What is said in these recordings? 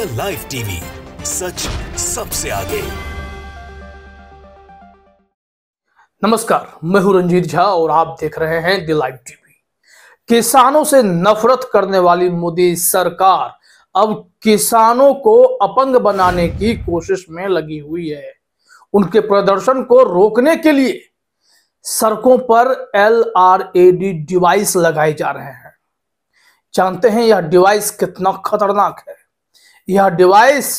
the live TV सच सबसे आगे नमस्कार मैं हूं रंजीत झा और आप देख रहे हैं द लाइव टीवी किसानों से नफरत करने वाली मोदी सरकार अब किसानों को अपंग बनाने की कोशिश में लगी हुई है उनके प्रदर्शन को रोकने के लिए सड़कों पर L R A D device लगाए जा रहे हैं जानते हैं यह डिवाइस कितना खतरनाक है यह डिवाइस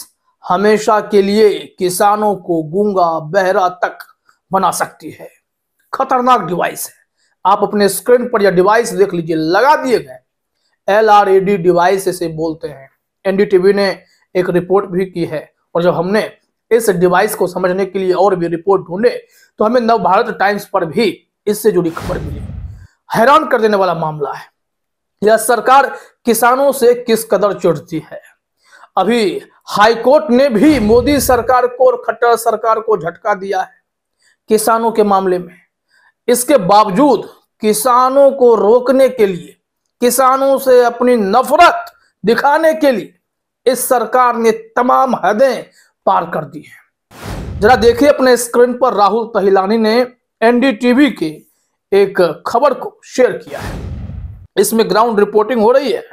हमेशा के लिए किसानों को गूंगा बहरा तक बना सकती है खतरनाक डिवाइस है आप अपने स्क्रीन पर यह डिवाइस देख लीजिए लगा दिए गए L R A D device इसे बोलते हैं एनडीटीवी ने एक रिपोर्ट भी की है और जब हमने इस डिवाइस को समझने के लिए और भी रिपोर्ट ढूंढे तो हमें नव भारत टाइम्स पर भी इससे जुड़ी खबर मिली हैरान कर देने वाला मामला है यह सरकार किसानों से किस कदर चुटती है अभी हाईकोर्ट ने भी मोदी सरकार को और खट्टर सरकार को झटका दिया है किसानों के मामले में इसके बावजूद किसानों को रोकने के लिए किसानों से अपनी नफरत दिखाने के लिए इस सरकार ने तमाम हदें पार कर दी हैं जरा देखिए अपने स्क्रीन पर राहुल तहिलानी ने एनडीटीवी के एक खबर को शेयर किया है इसमें ग्राउंड रिपोर्टिंग हो रही है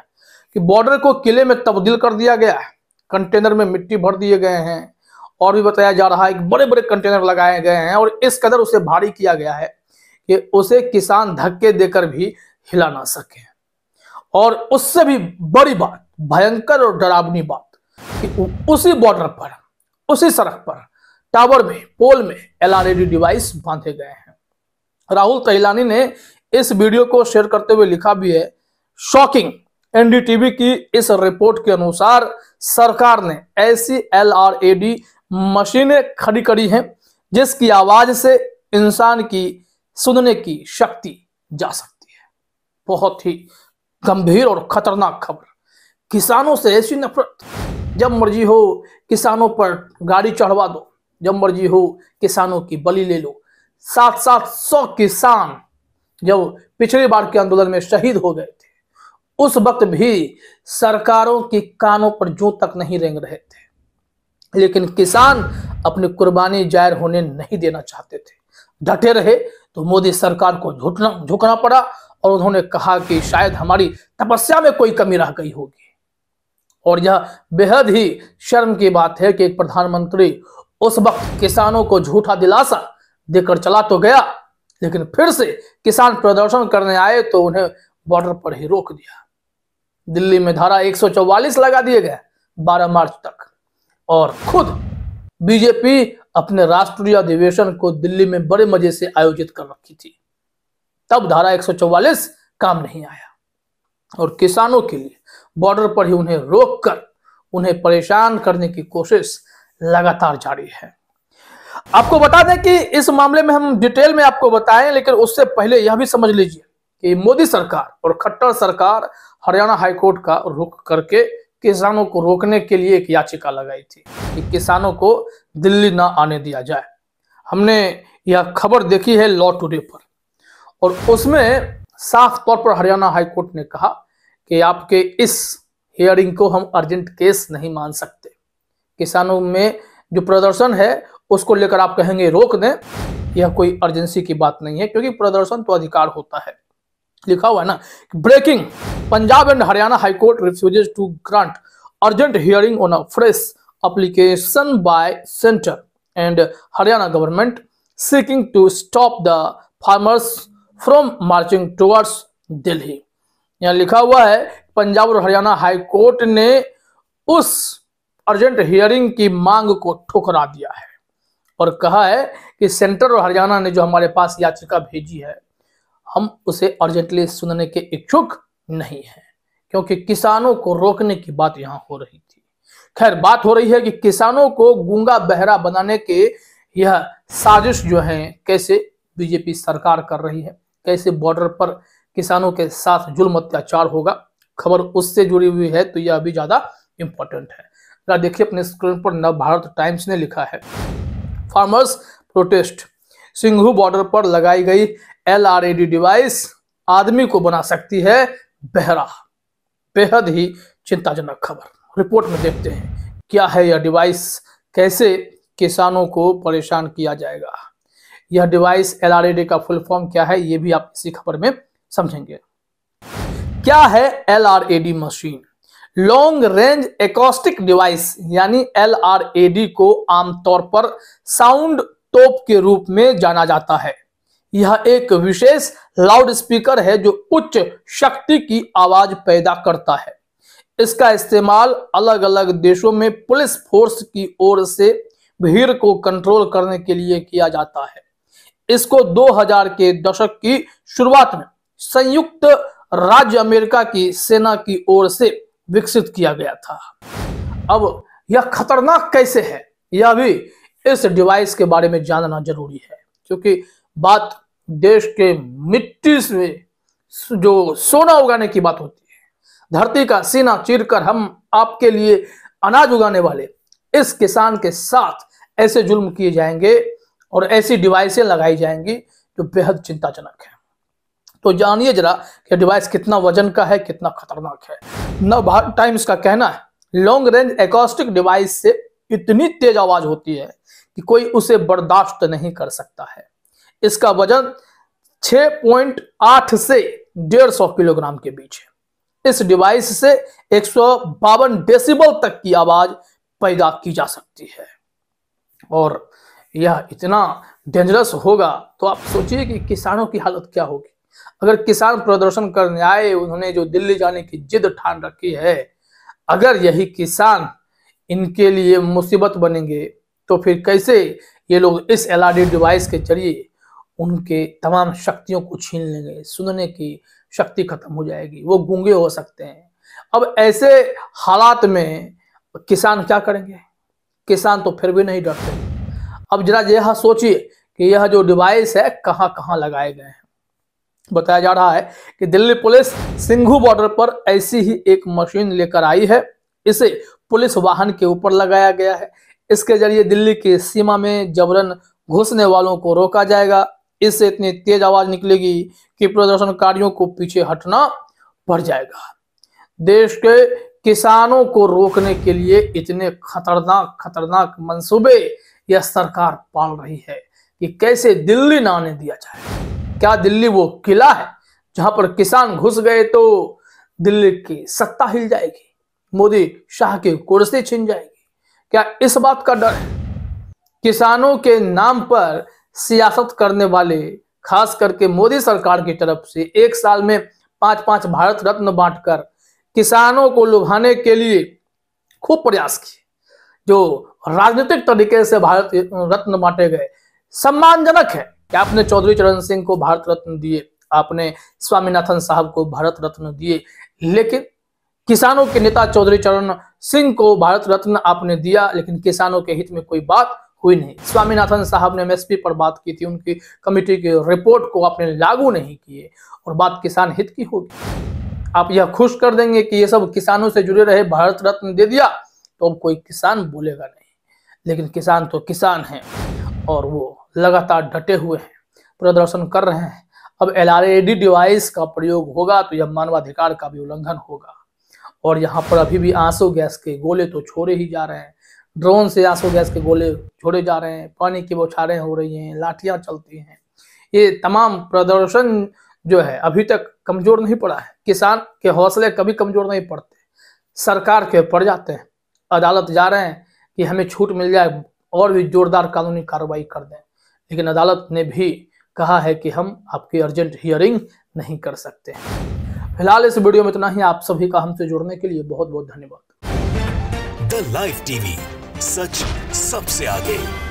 कि बॉर्डर को किले में तब्दील कर दिया गया है कंटेनर में मिट्टी भर दिए गए हैं और भी बताया जा रहा है कि बड़े बड़े कंटेनर लगाए गए हैं और इस कदर उसे भारी किया गया है कि उसे किसान धक्के देकर भी हिला ना सके और उससे भी बड़ी बात भयंकर और डरावनी बात कि उसी बॉर्डर पर उसी सड़क पर टावर में पोल में एल डिवाइस बांधे गए हैं राहुल तहलानी ने इस वीडियो को शेयर करते हुए लिखा भी है शॉकिंग एनडीटीवी की इस रिपोर्ट के अनुसार सरकार ने ऐसी डी मशीनें खड़ी करी हैं जिसकी आवाज से इंसान की सुनने की शक्ति जा सकती है बहुत ही गंभीर और खतरनाक खबर किसानों से ऐसी नफरत जब मर्जी हो किसानों पर गाड़ी चढ़वा दो जब मर्जी हो किसानों की बलि ले लो साथ साथ सौ किसान जब पिछली बार के आंदोलन में शहीद हो गए उस वक्त भी सरकारों के कानों पर जो तक नहीं रेंग रहे थे लेकिन किसान अपनी कुर्बानी जाहिर होने नहीं देना चाहते थे डटे रहे तो मोदी सरकार को झुकना झुकना पड़ा और उन्होंने कहा कि शायद हमारी तपस्या में कोई कमी रह गई होगी और यह बेहद ही शर्म की बात है कि एक प्रधानमंत्री उस वक्त किसानों को झूठा दिलासा देकर चला तो गया लेकिन फिर से किसान प्रदर्शन करने आए तो उन्हें बॉर्डर पर ही रोक दिया दिल्ली में धारा 144 लगा दिए गए 12 मार्च तक और खुद बीजेपी अपने राष्ट्रीय अधिवेशन को दिल्ली में बड़े मजे से आयोजित कर रखी थी तब धारा 144 काम नहीं आया और किसानों के लिए बॉर्डर पर ही उन्हें रोककर उन्हें परेशान करने की कोशिश लगातार जारी है आपको बता दें कि इस मामले में हम डिटेल में आपको बताएं लेकिन उससे पहले यह भी समझ लीजिए कि मोदी सरकार और खट्टर सरकार हरियाणा हाईकोर्ट का रुख करके किसानों को रोकने के लिए एक याचिका लगाई थी कि किसानों को दिल्ली ना आने दिया जाए हमने यह खबर देखी है लॉ टूडे पर और उसमें साफ तौर पर हरियाणा हाईकोर्ट ने कहा कि आपके इस हियरिंग को हम अर्जेंट केस नहीं मान सकते किसानों में जो प्रदर्शन है उसको लेकर आप कहेंगे रोक दें यह कोई अर्जेंसी की बात नहीं है क्योंकि प्रदर्शन तो अधिकार होता है लिखा हुआ है ना breaking Punjab and Haryana high court refuses to grant urgent hearing on a fresh application by centre and Haryana government seeking to stop the farmers from marching towards Delhi यहाँ लिखा हुआ है पंजाब और हरियाणा हाई कोर्ट ने उस अर्जेंट हियरिंग की मांग को ठुकरा दिया है और कहा है कि सेंटर और हरियाणा ने जो हमारे पास याचिका भेजी है हम उसे अर्जेंटली सुनने के इच्छुक नहीं है क्योंकि किसानों को रोकने की बात यहां हो रही थी खैर बात हो रही है कि किसानों को गूंगा बहरा बनाने के यह साजिश जो है कैसे बीजेपी सरकार कर रही है कैसे बॉर्डर पर किसानों के साथ जुल्म अत्याचार होगा खबर उससे जुड़ी हुई है तो यह अभी ज्यादा इंपॉर्टेंट है देखिए अपने स्क्रीन पर नव भारत टाइम्स ने लिखा है फार्मर्स प्रोटेस्ट सिंघू बॉर्डर पर लगाई गई डी डिवाइस आदमी को बना सकती है बहरा बेहद ही चिंताजनक खबर रिपोर्ट में देखते हैं क्या है यह डिवाइस कैसे किसानों को परेशान किया जाएगा यह डिवाइस डी का फुल फॉर्म क्या है यह भी आप इसी खबर में समझेंगे क्या है D machine long range acoustic device यानी डी को आमतौर पर साउंड टोप के रूप में जाना जाता है यह एक विशेष लाउड स्पीकर है जो उच्च शक्ति की आवाज पैदा करता है इसका इस्तेमाल अलग अलग देशों में पुलिस फोर्स की ओर से भीड़ को कंट्रोल करने के लिए किया जाता है इसको 2000 के दशक की शुरुआत में संयुक्त राज्य अमेरिका की सेना की ओर से विकसित किया गया था अब यह खतरनाक कैसे है यह भी इस डिवाइस के बारे में जानना जरूरी है क्योंकि बात देश के मिट्टी से जो सोना उगाने की बात होती है धरती का सीना चीरकर हम आपके लिए अनाज उगाने वाले इस किसान के साथ ऐसे जुल्म किए जाएंगे और ऐसी डिवाइसें लगाई जाएंगी जो बेहद चिंताजनक है तो जानिए जरा कि डिवाइस कितना वजन का है कितना खतरनाक है नव भारत टाइम्स का कहना है लॉन्ग रेंज एकॉस्टिक डिवाइस से इतनी तेज आवाज होती है कि कोई उसे बर्दाश्त नहीं कर सकता है इसका वजन 6.8 से डेढ़ सौ किलोग्राम के बीच है इस डिवाइस से एक डेसिबल तक की आवाज पैदा की जा सकती है और यह इतना डेंजरस होगा तो आप सोचिए कि किसानों की हालत क्या होगी अगर किसान प्रदर्शन करने आए उन्होंने जो दिल्ली जाने की जिद ठान रखी है अगर यही किसान इनके लिए मुसीबत बनेंगे तो फिर कैसे ये लोग इस एल डिवाइस के जरिए उनके तमाम शक्तियों को छीन लेंगे सुनने की शक्ति खत्म हो जाएगी वो गूंगे हो सकते हैं अब ऐसे हालात में किसान क्या करेंगे किसान तो फिर भी नहीं डरते अब जरा यह सोचिए कि यह जो डिवाइस है कहाँ कहाँ लगाए गए हैं बताया जा रहा है कि दिल्ली पुलिस सिंघू बॉर्डर पर ऐसी ही एक मशीन लेकर आई है इसे पुलिस वाहन के ऊपर लगाया गया है इसके जरिए दिल्ली की सीमा में जबरन घुसने वालों को रोका जाएगा इससे इतनी तेज आवाज निकलेगी कि प्रदर्शनकारियों को पीछे हटना पड़ जाएगा देश के किसानों को रोकने के लिए इतने खतरनाक खतरनाक मंसूबे यह सरकार पाल रही है कि कैसे दिल्ली ना आने दिया जाए क्या दिल्ली वो किला है जहां पर किसान घुस गए तो दिल्ली की सत्ता हिल जाएगी मोदी शाह की कुर्सी छिन जाएगी क्या इस बात का डर है किसानों के नाम पर सियासत करने वाले खास करके मोदी सरकार की तरफ से एक साल में पांच पांच भारत रत्न बांटकर किसानों को लुभाने के लिए खूब प्रयास किए जो राजनीतिक तरीके से भारत रत्न बांटे गए सम्मानजनक है कि आपने चौधरी चरण सिंह को भारत रत्न दिए आपने स्वामीनाथन साहब को भारत रत्न दिए लेकिन किसानों के नेता चौधरी चरण सिंह को भारत रत्न आपने दिया लेकिन किसानों के हित में कोई बात हुई नहीं स्वामीनाथन साहब ने एमएसपी पर बात की थी उनकी कमेटी की रिपोर्ट को आपने लागू नहीं किए और बात किसान हित की होगी आप यह खुश कर देंगे कि ये सब किसानों से जुड़े रहे भारत रत्न दे दिया तो अब कोई किसान बोलेगा नहीं लेकिन किसान तो किसान है और वो लगातार डटे हुए हैं प्रदर्शन कर रहे हैं अब एल डिवाइस का प्रयोग होगा तो यह मानवाधिकार का भी उल्लंघन होगा और यहाँ पर अभी भी आंसू गैस के गोले तो छोड़े ही जा रहे हैं ड्रोन से आंसू गैस के गोले छोड़े जा रहे हैं पानी की बौछारें हो रही हैं लाठियां चलती हैं ये तमाम प्रदर्शन जो है अभी तक कमजोर नहीं पड़ा है किसान के हौसले कभी कमजोर नहीं पड़ते सरकार के पड़ जाते हैं अदालत जा रहे हैं कि हमें छूट मिल जाए और भी जोरदार कानूनी कार्रवाई कर दें लेकिन अदालत ने भी कहा है कि हम आपकी अर्जेंट हियरिंग नहीं कर सकते फिलहाल इस वीडियो में इतना ही आप सभी का हमसे जुड़ने के लिए बहुत बहुत धन्यवाद द लाइव टीवी सच सबसे आगे